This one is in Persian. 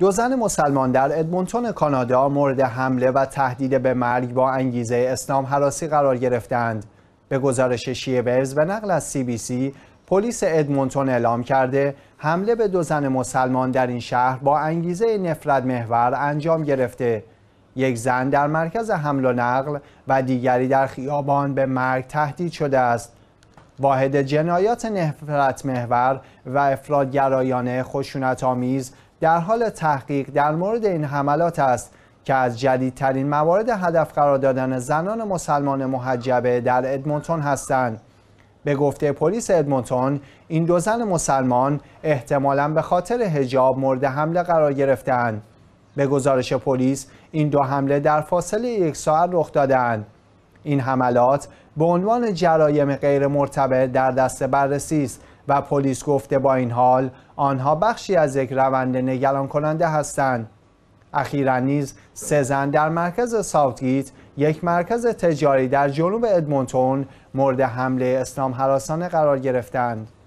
دو زن مسلمان در ادمونتون کانادا مورد حمله و تهدید به مرگ با انگیزه اسلام حراسی قرار گرفتند. به گزارش شیبرز و نقل از سی بی سی، پلیس ادمونتون اعلام کرده حمله به دو زن مسلمان در این شهر با انگیزه نفرت محور انجام گرفته. یک زن در مرکز حمل و نقل و دیگری در خیابان به مرگ تهدید شده است. واحد جنایات نفرت محور و افرادگرایانه خشونت آمیز در حال تحقیق در مورد این حملات است که از جدیدترین موارد هدف قرار دادن زنان مسلمان محجبه در ادمونتون هستند به گفته پلیس ادمونتون این دو زن مسلمان احتمالا به خاطر هجاب مورد حمله قرار گرفتند به گزارش پلیس این دو حمله در فاصله یک ساعت رخ دادند این حملات به عنوان جرایم غیر مرتبط در دست بررسی است و پلیس گفته با این حال آنها بخشی از یک روند نگران کننده هستند اخیرا نیز سه زن در مرکز ساوتگیت یک مرکز تجاری در جنوب ادمونتون مورد حمله اسلام حراسانه قرار گرفتند